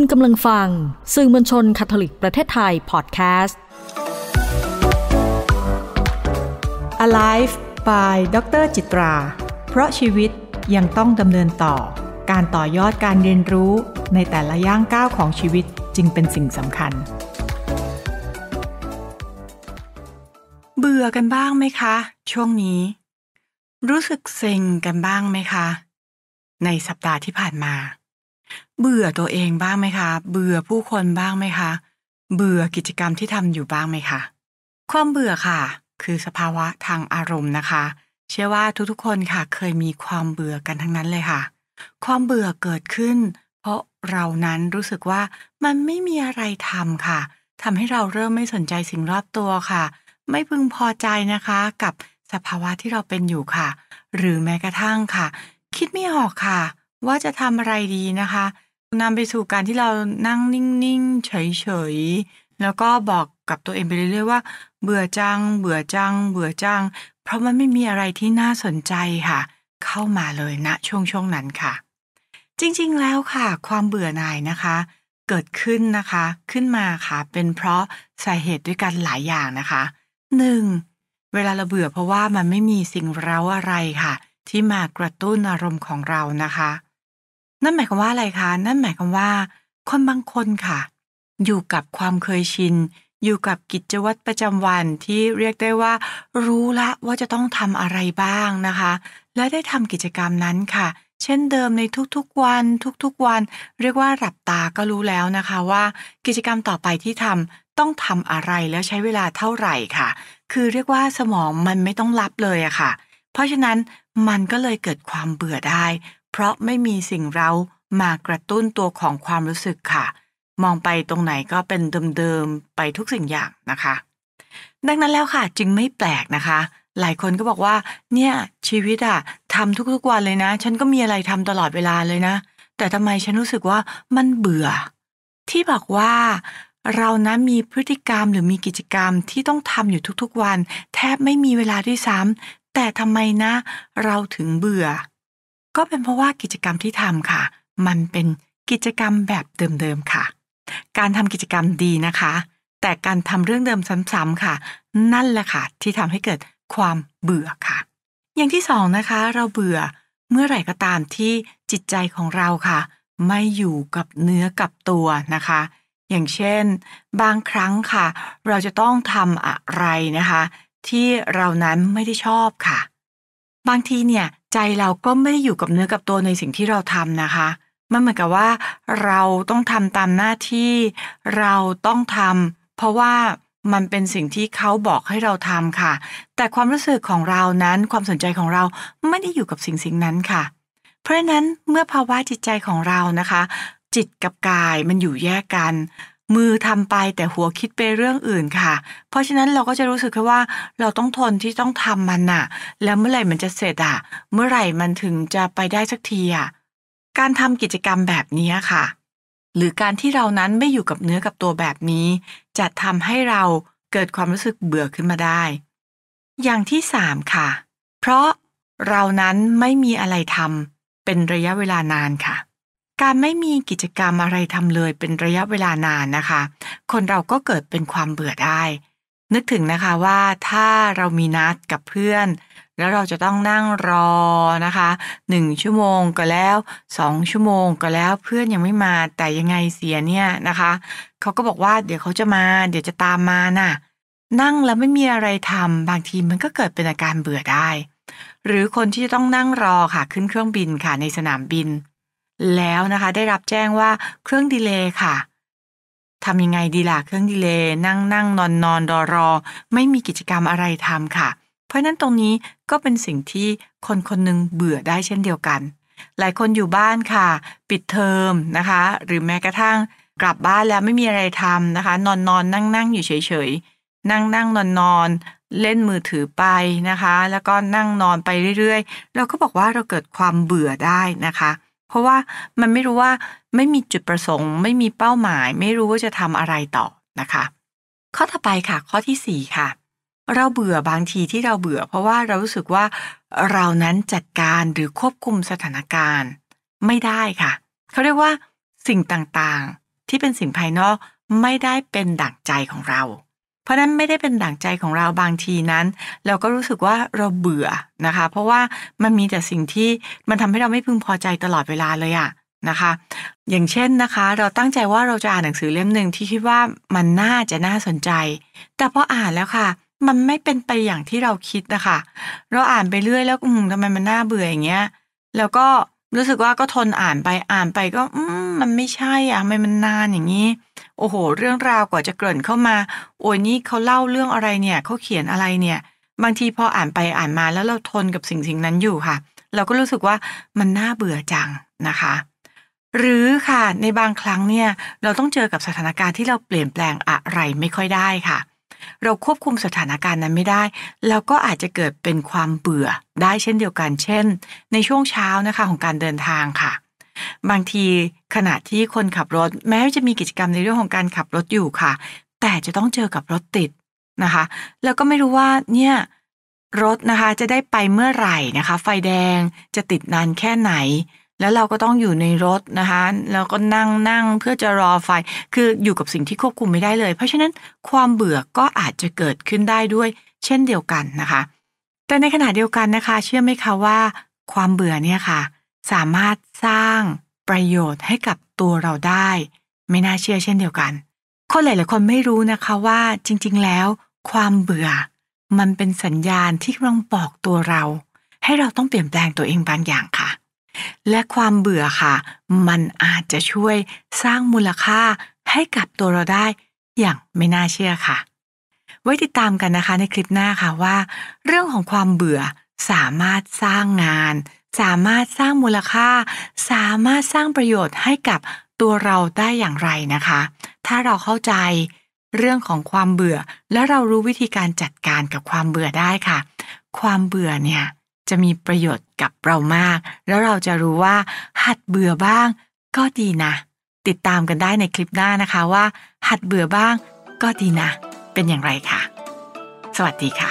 ณกำลังฟังสื่อมวลชนคาทอลิกประเทศไทยพอดแคสต์ Alive by ดรจิตราเพราะชีวิตยังต้องดำเนินต่อ การต่อยอดการเรียนรู้ในแต่ละย่างก้าวของชีวิตจึงเป็นสิ่งสำคัญ เบื่อกันบ้างไหมคะ ช่วงนี้ รู้สึกเซ็งกันบ้างไหมคะ ในสัปดาห์ที่ผ่านมาเบื่อตัวเองบ้างไหมคะ เบื่อผู้คนบ้างไหมคะ เบื่อกิจกรรมที่ทำอยู่บ้างไหมคะ ความเบื่อค่ะ คือสภาวะทางอารมณ์นะคะ เชื่อว่าทุกๆคนค่ะ เคยมีความเบื่อกันทั้งนั้นเลยค่ะ ความเบื่อเกิดขึ้น เพราะเรานั้นรู้สึกว่ามันไม่มีอะไรทำค่ะทำให้เราเริ่มไม่สนใจสิ่งรอบตัวค่ะ ไม่พึงพอใจนะคะกับสภาวะที่เราเป็นอยู่ค่ะ หรือแม้กระทั่งค่ะ คิดไม่ออกค่ะ ว่าจะทำอะไรดีนะคะนำไปสู่การที่เรานั่งนิ่ง ๆ เฉย ๆ แล้วก็บอกกับตัวเองไปเรื่อย ๆ ว่าเบื่อจัง เบื่อจัง เบื่อจัง เพราะมันไม่มีอะไรที่น่าสนใจค่ะ เข้ามาเลยณนะช่วงช่วงนั้นค่ะ จริงๆแล้วค่ะ ความเบื่อหน่ายนะคะ เกิดขึ้นนะคะ ขึ้นมาค่ะเป็นเพราะสาเหตุด้วยกันหลายอย่างนะคะหนึ่งเวลาเราเบื่อเพราะว่ามันไม่มีสิ่งเร้าอะไรค่ะ ที่มากระตุ้นอารมณ์ของเรานะคะนั่นหมายความว่าอะไรคะ นั่นหมายความว่า คนบางคนค่ะ อยู่กับความเคยชิน อยู่กับกิจวัตรประจำวันที่เรียกได้ว่า รู้ละว่าจะต้องทำอะไรบ้างนะคะ และได้ทำกิจกรรมนั้นค่ะ เช่นเดิมในทุก ๆวัน ทุกๆวัน เรียกว่าหลับตาก็รู้แล้วนะคะว่า กิจกรรมต่อไปที่ทำต้องทำอะไรแล้วใช้เวลาเท่าไหร่ค่ะ คือเรียกว่าสมองมันไม่ต้องรับเลยอะค่ะ เพราะฉะนั้นมันก็เลยเกิดความเบื่อได้เพราะไม่มีสิ่งเรามากระตุ้นตัวของความรู้สึกค่ะ มองไปตรงไหนก็เป็นเดิมๆไปทุกสิ่งอย่างนะคะ ดังนั้นแล้วค่ะ จึงไม่แปลกนะคะ หลายคนก็บอกว่าเนี่ยชีวิตอะทำทุกๆวันเลยนะ ฉันก็มีอะไรทำตลอดเวลาเลยนะ แต่ทำไมฉันรู้สึกว่ามันเบื่อ ที่บอกว่าเรานะมีพฤติกรรม หรือมีกิจกรรมที่ต้องทำอยู่ทุกๆวัน แทบไม่มีเวลาด้วยซ้ำแต่ทำไมนะ เราถึงเบื่อก็เป็นเพราะว่ากิจกรรมที่ทำค่ะ มันเป็นกิจกรรมแบบเดิมๆค่ะ การทำกิจกรรมดีนะคะ แต่การทำเรื่องเดิมซ้ำๆค่ะ นั่นแหละค่ะ ที่ทำให้เกิดความเบื่อค่ะ อย่างที่สองนะคะ เราเบื่อเมื่อไหร่ก็ตามที่จิตใจของเราค่ะ ไม่อยู่กับเนื้อกับตัวนะคะ อย่างเช่น บางครั้งค่ะ เราจะต้องทำอะไรนะคะ ที่เรานั้นไม่ได้ชอบค่ะ บางทีเนี่ยใจเราก็ไม่ได้อยู่กับเนื้อกับตัวในสิ่งที่เราทำนะคะ มันเหมือนกับว่าเราต้องทำตามหน้าที่เราต้องทำเพราะว่ามันเป็นสิ่งที่เขาบอกให้เราทำค่ะ แต่ความรู้สึกของเรานั้นความสนใจของเราไม่ได้อยู่กับสิ่งสิ่งนั้นค่ะ เพราะะนั้นเมื่อภาวะจิตใจของเรานะคะ จิตกับกายมันอยู่แยกกันมือทำไปแต่หัวคิดไปเรื่องอื่นค่ะ เพราะฉะนั้นเราก็จะรู้สึกแค่ว่าเราต้องทนที่ต้องทำมันน่ะ แล้วเมื่อไหร่มันจะเสร็จอ่ะเมื่อไหร่มันถึงจะไปได้สักทีอ่ะการทำกิจกรรมแบบนี้ค่ะ หรือการที่เรานั้นไม่อยู่กับเนื้อกับตัวแบบนี้ จะทำให้เราเกิดความรู้สึกเบื่อขึ้นมาได้ อย่างที่สามค่ะ เพราะเรานั้นไม่มีอะไรทำเป็นระยะเวลานานค่ะการไม่มีกิจกรรมอะไรทำเลยเป็นระยะเวลานานนะคะ คนเราก็เกิดเป็นความเบื่อได้ นึกถึงนะคะว่าถ้าเรามีนัดกับเพื่อน แล้วเราจะต้องนั่งรอนะคะหนึ่งชั่วโมงก็แล้วสองชั่วโมงก็แล้วเพื่อนยังไม่มาแต่ยังไงเสียเนี่ยนะคะ เขาก็บอกว่าเดี๋ยวเขาจะมา เดี๋ยวจะตามมานะ่ะ นั่งแล้วไม่มีอะไรทำบางทีมันก็เกิดเป็นอาการเบื่อได้ หรือคนที่จะต้องนั่งรอค่ะขึ้นเครื่องบินค่ะในสนามบินแล้วนะคะได้รับแจ้งว่าเครื่องดีเลย์ค่ะทำยังไงดีล่ะเครื่องดีเลย์นั่งนั่งนอนนอนรอรอไม่มีกิจกรรมอะไรทำค่ะ เพราะนั้นตรงนี้ก็เป็นสิ่งที่คนคนหนึ่งเบื่อได้เช่นเดียวกัน หลายคนอยู่บ้านค่ะ ปิดเทอมนะคะ หรือแม้กระทั่งกลับบ้านแล้วไม่มีอะไรทำนะคะ นอนนอนนั่งนั่งอยู่เฉยเฉยนั่งนั่งนอนนอนเล่นมือถือไปนะคะ แล้วก็นั่งนอนไปเรื่อยๆ เราก็บอกว่าเราเกิดความเบื่อได้นะคะเพราะว่ามันไม่รู้ว่าไม่มีจุดประสงค์ ไม่มีเป้าหมาย ไม่รู้ว่าจะทำอะไรต่อนะคะ ข้อต่อไปค่ะ ข้อที่4ค่ะ เราเบื่อบางทีที่เราเบื่อ เพราะว่าเรารู้สึกว่าเรานั้นจัดการหรือควบคุมสถานการณ์ไม่ได้ค่ะเขาเรียกว่า สิ่งต่างๆ ที่เป็นสิ่งภายนอกไม่ได้เป็นดั่งใจของเราราะนั้นไม่ได้เป็นดั่งใจของเราบางทีนั้น เราก็รู้สึกว่าเราเบื่อนะคะ เพราะว่ามันมีแต่สิ่งที่มันทำให้เราไม่พึงพอใจตลอดเวลาเลยอะนะคะ อย่างเช่นนะคะ เราตั้งใจว่าเราจะอ่านหนังสือเล่มหนึ่งที่คิดว่ามันน่าจะน่าสนใจ แต่พออ่านแล้วค่ะ มันไม่เป็นไปอย่างที่เราคิดนะคะเราอ่านไปเรื่อยแล้วอืมทำไมมันน่าเบื่ออย่างเงี้ยแล้วก็รู้สึกว่าก็ทนอ่านไปอ่านไปก็อืมมันไม่ใช่อ่ะทำไมมันนานอย่างนี้โอ้โห เรื่องราวกว่าจะเกริ่นเข้ามาโอ้ยนี่เขาเล่าเรื่องอะไรเนี่ยเขาเขียนอะไรเนี่ย บางทีพออ่านไปอ่านมาแล้วเราทนกับสิ่งสิ่งนั้นอยู่ค่ะ เราก็รู้สึกว่ามันน่าเบื่อจังนะคะ หรือค่ะ ในบางครั้งเนี่ยเราต้องเจอกับสถานการณ์ที่เราเปลี่ยนแปลงอะไรไม่ค่อยได้ค่ะ เราควบคุมสถานการณ์นั้นไม่ได้ เราก็อาจจะเกิดเป็นความเบื่อได้เช่นเดียวกัน เช่น ในช่วงเช้านะคะของการเดินทางค่ะบางทีขณะที่คนขับรถ แม้จะมีกิจกรรมในเรื่องของการขับรถอยู่ค่ะ แต่จะต้องเจอกับรถติดนะคะ แล้วก็ไม่รู้ว่าเนี่ยรถนะคะจะได้ไปเมื่อไหร่นะคะ ไฟแดงจะติดนานแค่ไหน แล้วเราก็ต้องอยู่ในรถนะคะแล้วก็นั่งนั่งเพื่อจะรอไฟ คืออยู่กับสิ่งที่ควบคุมไม่ได้เลย เพราะฉะนั้นความเบื่อก็อาจจะเกิดขึ้นได้ด้วย เช่นเดียวกันนะคะ แต่ในขณะเดียวกันนะคะเชื่อไหมคะว่าความเบื่อเนี่ยค่ะสามารถสร้างประโยชน์ให้กับตัวเราได้ ไม่น่าเชื่อเช่นเดียวกัน คนหลาย ๆ คนไม่รู้นะคะว่า จริงๆแล้ว ความเบื่อมันเป็นสัญญาณที่กำลังบอกตัวเรา ให้เราต้องเปลี่ยนแปลงตัวเองบางอย่างค่ะ และความเบื่อค่ะ มันอาจจะช่วยสร้างมูลค่าให้กับตัวเราได้อย่างไม่น่าเชื่อค่ะ ไว้ติดตามกันนะคะ ในคลิปหน้าค่ะว่า เรื่องของความเบื่อสามารถสร้างงานสามารถสร้างมูลค่า สามารถสร้างประโยชน์ให้กับตัวเราได้อย่างไรนะคะ ถ้าเราเข้าใจเรื่องของความเบื่อ และเรารู้วิธีการจัดการกับความเบื่อได้ค่ะ ความเบื่อเนี่ยจะมีประโยชน์กับเรามาก แล้วเราจะรู้ว่า หัดเบื่อบ้าง ก็ดีนะ ติดตามกันได้ในคลิปหน้านะคะว่าหัดเบื่อบ้างก็ดีนะ เป็นอย่างไรคะ่ะ สวัสดีค่ะ